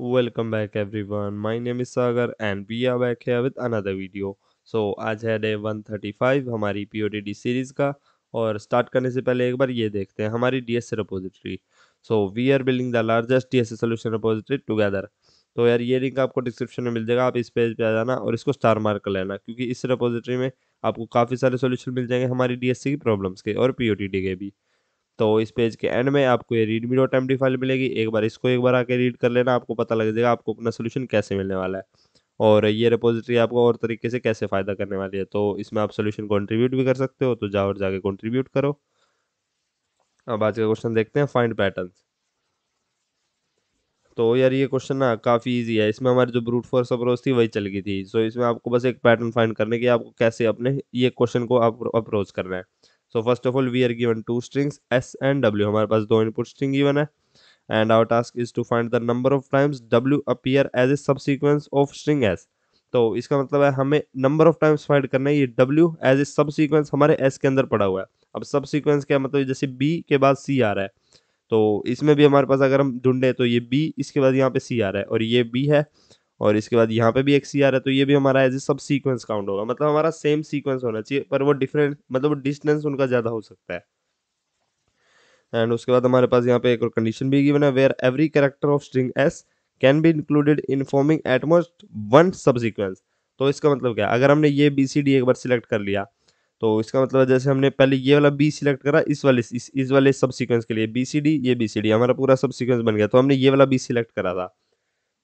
back everyone my name is Sagar and we are back here with another video so आज है day 135 हमारी D series का और start करने से पहले एक बार ये देखते हैं हमारी DSS repository so we are building the largest D S C solution repository together तो यार ये लिंक आपको डिस्क्रिप्शन में मिल जाएगा आप इस पेज पे आ जाना और इसको स्टार मार्क कर लेना क्योंकि इस रिपोजिटरी में आपको काफ़ी सारे सोल्यूशन मिल जाएंगे हमारी डी की प्रॉब्लम्स के और पी के भी तो इस पेज के एंड में आपको ये रीडमी डॉट एम फाइल मिलेगी एक बार इसको एक बार आके रीड कर लेना आपको पता लग जाएगा आपको अपना सोल्यूशन कैसे मिलने वाला है और ये रिपोजिटरी आपको और तरीके से कैसे फ़ायदा करने वाली है तो इसमें आप सोल्यूशन कॉन्ट्रीब्यूट भी कर सकते हो तो जाओ जाके कॉन्ट्रीब्यूट करो अब आज का क्वेश्चन देखते हैं फाइंड पैटर्न तो यार ये क्वेश्चन ना काफ़ी इजी है इसमें हमारी जो ब्रूट फोर्स अप्रोच थी वही चल गई थी सो इसमें आपको बस एक पैटर्न फाइंड करने की आपको कैसे अपने ये क्वेश्चन को आप अप्रोच करना है so first of all we are given two strings S and W हमारे पास दो इनपुट स्ट्रिंग गिवन है and our task is to find the number of times W appear as a subsequence of string S तो इसका मतलब है हमें number of times find करना है ये डब्ल्यू एज ए सब सीक्वेंस हमारे एस के अंदर पड़ा हुआ है अब सब सीक्वेंस क्या मतलब जैसे बी के बाद सी आ रहा है तो इसमें भी हमारे पास अगर हम ढूंढें तो ये बी इसके बाद यहाँ पे सी आ रहा है और ये बी है और इसके बाद यहाँ पे भी एक सी आर है तो ये भी हमारा एज ए सब सीक्वेंस काउंट होगा मतलब हमारा सेम सीक्वेंस होना चाहिए पर वो डिफरेंट मतलब डिस्टेंस उनका ज़्यादा हो सकता है एंड उसके बाद हमारे पास यहाँ पे एक और कंडीशन भी गिवन है where every character of string S can be included in forming at most one subsequence तो इसका मतलब क्या अगर हमने ये बी सी डी एक बार सिलेक्ट कर लिया तो इसका मतलब जैसे हमने पहले ये वाला बी सिलेक्ट करा इस वाले इस, इस वाले सब सीक्वेंस के लिए बी सी डी ये बी सी डी हमारा पूरा सब सीक्वेंस बन गया तो हमने ये वाला बी सिलेक्ट करा था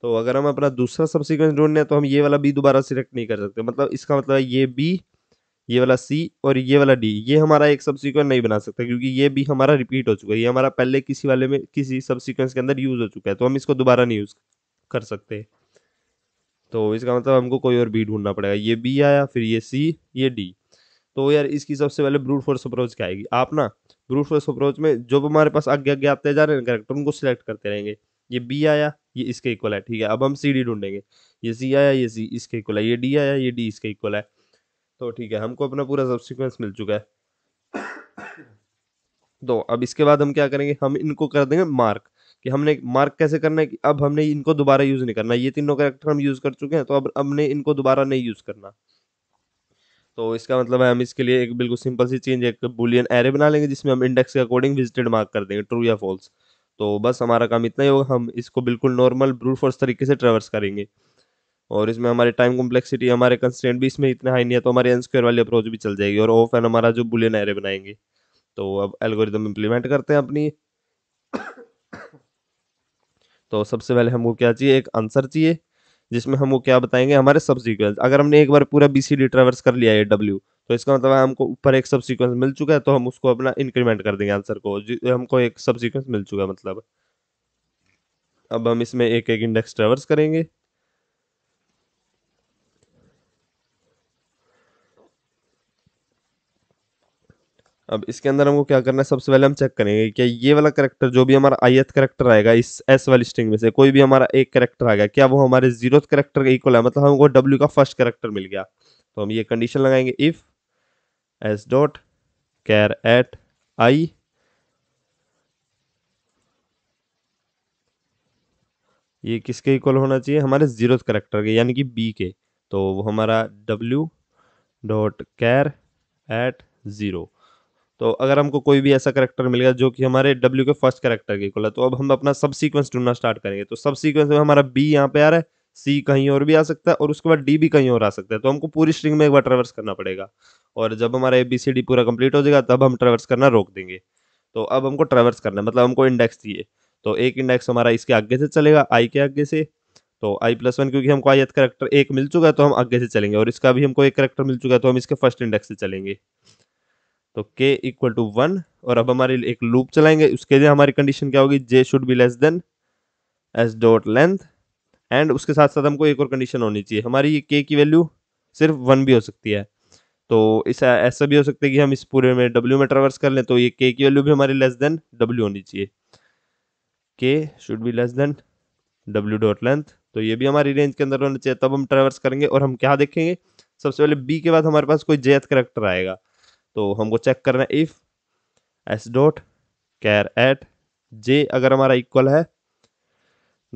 तो अगर हम अपना दूसरा सब सीक्वेंस ढूंढने हैं तो हम ये वाला बी दोबारा सिलेक्ट नहीं कर सकते मतलब इसका मतलब ये बी ये वाला सी और ये वाला डी ये हमारा एक सब सीक्वेंस नहीं बना सकता क्योंकि ये भी हमारा रिपीट हो चुका है ये हमारा पहले किसी वाले में किसी सब सीक्वेंस के अंदर यूज़ हो चुका है तो हम इसको दोबारा नहीं यूज़ कर सकते तो इसका मतलब हमको कोई और बी ढूंढना पड़ेगा ये बी आया फिर ये सी ये डी तो यार इसकी सबसे पहले ब्रूट फोर्स अप्रोच क्या आएगी आप ना ब्रूट फोर्स अप्रोच में जो हमारे पास आगे आगे आते जा रहे हैं करेक्टर उनको सिलेक्ट करते रहेंगे ये बी आया ये इसके इक्वल है ठीक है अब हम सी डी ढूंढेंगे ये सी आया ये सी इसके इक्वल है ये डी आया ये डी इसके इक्वल है तो ठीक है हमको अपना पूरा सब्सिक्वेंस मिल चुका है तो अब इसके बाद हम क्या करेंगे हम इनको कर देंगे मार्क कि हमने मार्क कैसे करना है कि अब हमने इनको दोबारा यूज़ नहीं करना ये तीनों करेक्टर हम यूज़ कर चुके हैं तो अब हमने इनको दोबारा नहीं यूज़ करना तो इसका मतलब है हम इसके लिए एक बिल्कुल सिंपल सी चेंज एक बुलियन एरे बना लेंगे जिसमें हम इंडेक्स के अकॉर्डिंग विजिटेड मार्क कर देंगे ट्रू या फॉल्स तो बस हमारा काम इतना ही होगा हम इसको बिल्कुल नॉर्मल ब्रूट फोर्स तरीके से ट्रेवर्स करेंगे और इसमें हमारे टाइम कॉम्प्लेक्सिटी हमारे कंस्टेंट भी इसमें इतना हाई नहीं है तो हमारी एन वाली अप्रोच भी चल जाएगी और ऑफ एन हमारा जो बुलियन एरे बनाएंगे तो अब एल्गोरिदम इम्प्लीमेंट करते हैं अपनी तो सबसे पहले हमको क्या चाहिए एक आंसर चाहिए जिसमें हम वो क्या बताएंगे हमारे सब सीक्वेंस अगर हमने एक बार पूरा बी सी डी ट्रेवर्स कर लिया है डब्ल्यू तो इसका मतलब है हमको ऊपर एक सब सीक्वेंस मिल चुका है तो हम उसको अपना इंक्रीमेंट कर देंगे आंसर को हमको एक सब सीक्वेंस मिल चुका है मतलब अब हम इसमें एक एक इंडेक्स ट्रेवर्स करेंगे अब इसके अंदर हमको क्या करना है सबसे पहले हम चेक करेंगे क्या ये वाला करेक्टर जो भी हमारा आयत करेक्टर आएगा इस एस वाली स्ट्रिंग में से कोई भी हमारा एक करेक्टर आएगा क्या वो हमारे जीरो करेक्टर का इक्वल है मतलब हमको डब्ल्यू का फर्स्ट करेक्टर मिल गया तो हम ये कंडीशन लगाएंगे if S dot char at I ये किसके इक्वल होना चाहिए हमारे जीरो करेक्टर के यानी कि बी के तो वो हमारा W dot char at zero तो अगर हमको कोई भी ऐसा करेक्टर मिलेगा जो कि हमारे डब्ल्यू के फर्स्ट करेक्टर के इक्वल है तो अब हम अपना सब सीक्वेंस ढूंढना स्टार्ट करेंगे तो सब सीक्वेंस में हमारा बी यहाँ पे आ रहा है सी कहीं और भी आ सकता है और उसके बाद डी भी कहीं और आ सकता है तो हमको पूरी स्ट्रिंग में एक बार ट्रेवर्स करना पड़ेगा और जब हमारा ए बी सी डी पूरा कंप्लीट हो जाएगा तब हम ट्रेवर्स करना रोक देंगे तो अब हमको ट्रेवर्स करना है मतलब हमको इंडेक्स दिए तो एक इंडेक्स हमारा इसके आगे से चलेगा आई के आगे से तो आई प्लस वन क्योंकि हमको आयत करेक्टर एक मिल चुका है तो हम आगे से चलेंगे और इसका भी हमको एक करेक्टर मिल चुका है तो हम इसके फर्स्ट इंडेक्स से चलेंगे तो के इक्वल टू वन और अब हमारी एक लूप चलाएंगे उसके लिए हमारी कंडीशन क्या होगी J should be less than S dot length and उसके साथ साथ हमको एक और कंडीशन होनी चाहिए हमारी के की वैल्यू सिर्फ वन भी हो सकती है तो इस ऐसा भी हो सकता है कि हम इस पूरे में डब्ल्यू में ट्रेवर्स कर लें तो ये के की वैल्यू भी हमारी लेस देन डब्ल्यू होनी चाहिए K should be less than W dot length तो ये भी हमारी रेंज के अंदर होना चाहिए तब हम ट्रेवर्स करेंगे और हम क्या देखेंगे सबसे पहले बी के बाद हमारे पास कोई जेथ करेक्टर आएगा तो हमको चेक करना है if S dot char at J अगर हमारा इक्वल है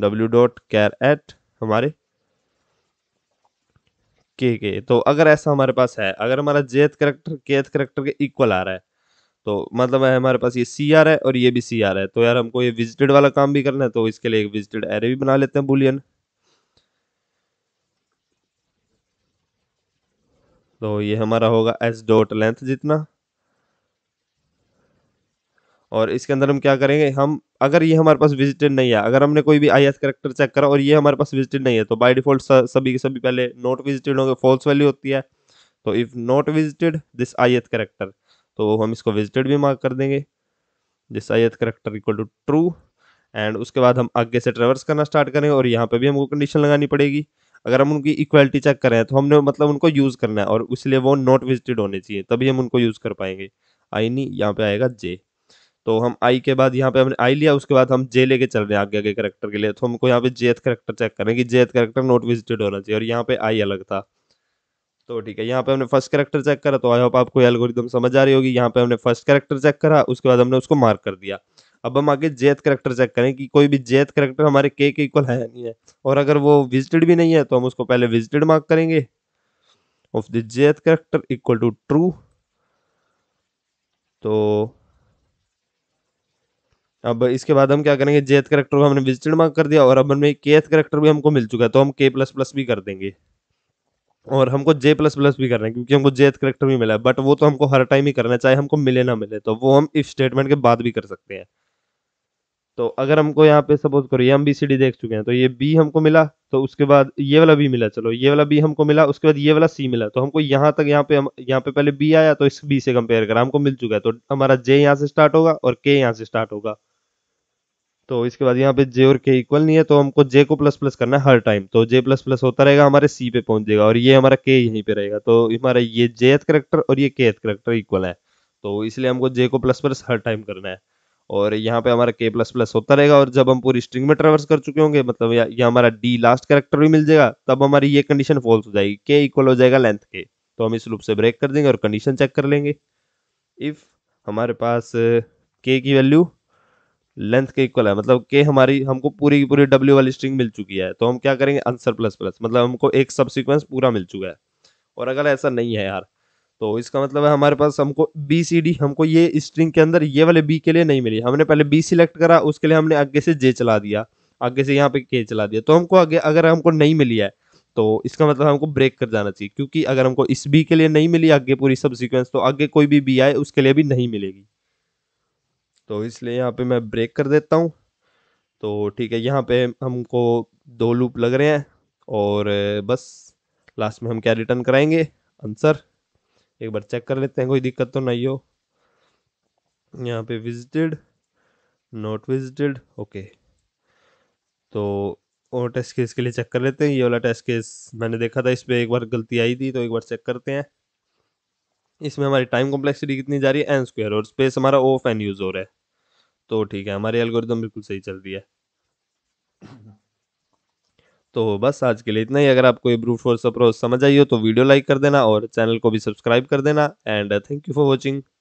डब्ल्यू डॉट कैर एट हमारे के के तो अगर ऐसा हमारे पास है अगर हमारा जेथ करेक्टर केथ करेक्टर के इक्वल आ रहा है तो मतलब है हमारे पास ये सी आर है और ये भी सी आर है तो यार हमको ये विजिटेड वाला काम भी करना है तो इसके लिए एक विजिटेड एरे भी बना लेते हैं बुलियन तो ये हमारा होगा एस डॉट लेंथ जितना और इसके अंदर हम क्या करेंगे हम अगर ये हमारे पास विजिटेड नहीं है अगर हमने कोई भी आई एस करेक्टर चेक करा और ये हमारे पास विजिटेड नहीं है तो बाई डिफॉल्ट सभी के सभी पहले नॉट विजिटेड होंगे फॉल्स वैल्यू होती है तो if not visited this ith character तो हम इसको विजिटेड भी मार्क कर देंगे this ith character equal to true and उसके बाद हम आगे से ट्रेवर्स करना स्टार्ट करेंगे और यहाँ पे भी हमको कंडीशन लगानी पड़ेगी अगर हम उनकी इक्वलिटी चेक करें तो हमने मतलब उनको यूज़ करना है और इसलिए वो नॉट विजिटेड होने चाहिए तभी हम उनको यूज़ कर पाएंगे आई नहीं यहाँ पे आएगा जे तो हम आई के बाद यहाँ पे हमने आई लिया उसके बाद हम जे लेके चल रहे हैं आगे आगे करेक्टर के लिए तो हमको यहाँ पे जेथ करेक्टर चेक करें कि जेथ करेक्टर नोट विजिटेड होना चाहिए और यहाँ पे आई अलग था तो ठीक है यहाँ पे हमने फर्स्ट करेक्टर चेक करा तो आई होप आपको एल्गोरिदम समझ आ रही होगी यहाँ पे हमने फर्स्ट करेक्टर चेक करा उसके बाद हमने उसको मार्क कर दिया अब हम आगे जेथ करेक्टर चेक करें कि कोई भी जेथ करेक्टर हमारे के के इक्वल है नहीं है और अगर वो विजिटेड भी नहीं है तो हम उसको पहले विजिटेड मार्क करेंगे of the jth character equal to true तो अब इसके बाद हम क्या करेंगे जेथ करेक्टर को हमने विजिटेड मार्क कर दिया और अब हमें के करेक्टर भी हमको मिल चुका है तो हम के प्लस प्लस भी कर देंगे और हमको जे प्लस प्लस भी करना है क्योंकि हमको जेथ करेक्टर भी मिला है बट वो तो हमको हर टाइम ही करना है चाहे हमको मिले ना मिले तो वो हम इफ स्टेटमेंट के बाद भी कर सकते हैं तो अगर हमको यहाँ पे सपोज करो ये हम बी सी डी देख चुके हैं तो ये बी हमको मिला तो उसके बाद ये वाला बी मिला चलो ये वाला बी हमको मिला उसके बाद ये वाला सी मिला तो हमको यहाँ तक यहाँ पे हम यहाँ पे पहले बी आया तो इस बी से कंपेयर करा हमको मिल चुका है तो हमारा जे यहाँ से स्टार्ट होगा और के यहाँ से स्टार्ट होगा तो इसके बाद यहाँ पे जे और के इक्वल नहीं है तो हमको जे को प्लस प्लस करना है हर टाइम तो जे प्लस प्लस होता रहेगा हमारे सी पे पहुंच जाएगा और ये हमारा के यहीं पे रहेगा तो हमारा ये जे एथ करेक्टर और ये के एथ करेक्टर इक्वल है तो इसलिए हमको जे को प्लस प्लस हर टाइम करना है और यहाँ पे हमारा के प्लस प्लस होता रहेगा और जब हम पूरी स्ट्रिंग में ट्रेवर्स कर चुके होंगे मतलब ये हमारा डी लास्ट करेक्टर भी मिल जाएगा तब हमारी ये कंडीशन फॉल्स हो जाएगी के इक्वल हो जाएगा लेंथ के तो हम इस लूप से ब्रेक कर देंगे और कंडीशन चेक कर लेंगे इफ हमारे पास के की वैल्यू लेंथ के इक्वल है मतलब के हमारी हमको पूरी की पूरी डब्ल्यू वाली स्ट्रिंग मिल चुकी है तो हम क्या करेंगे आंसर प्लस प्लस मतलब हमको एक सब सिक्वेंस पूरा मिल चुका है और अगर ऐसा नहीं है यार तो इसका मतलब है हमारे पास हमको बी सी डी हमको ये स्ट्रिंग के अंदर ये वाले बी के लिए नहीं मिली हमने पहले बी सिलेक्ट करा उसके लिए हमने आगे से जे चला दिया आगे से यहाँ पे के चला दिया तो हमको आगे अगर हमको नहीं मिली है तो इसका मतलब हमको ब्रेक कर जाना चाहिए क्योंकि अगर हमको इस बी के लिए नहीं मिली आगे पूरी सब सिक्वेंस तो आगे कोई भी बी आए उसके लिए भी नहीं मिलेगी तो इसलिए यहाँ पे मैं ब्रेक कर देता हूँ तो ठीक है यहाँ पे हमको दो लूप लग रहे हैं और बस लास्ट में हम क्या रिटर्न कराएंगे आंसर एक बार चेक कर लेते हैं कोई दिक्कत तो नहीं हो यहाँ पे विजिटेड नॉट विजिटेड ओके तो और टेस्ट केस के लिए चेक कर लेते हैं ये वाला टेस्ट केस मैंने देखा था इस पर एक बार गलती आई थी तो एक बार चेक करते हैं इसमें हमारी टाइम कॉम्प्लेक्सिटी कितनी जा रही है एन स्क्वायर और स्पेस हमारा ऑफ एन यूज हो रहा है तो ठीक है हमारी एल्गोरिदम बिल्कुल सही चल रही है तो बस आज के लिए इतना ही अगर आपको ये ब्रूट फोर्स अप्रोच समझ आई हो तो वीडियो लाइक कर देना और चैनल को भी सब्सक्राइब कर देना and thank you for watching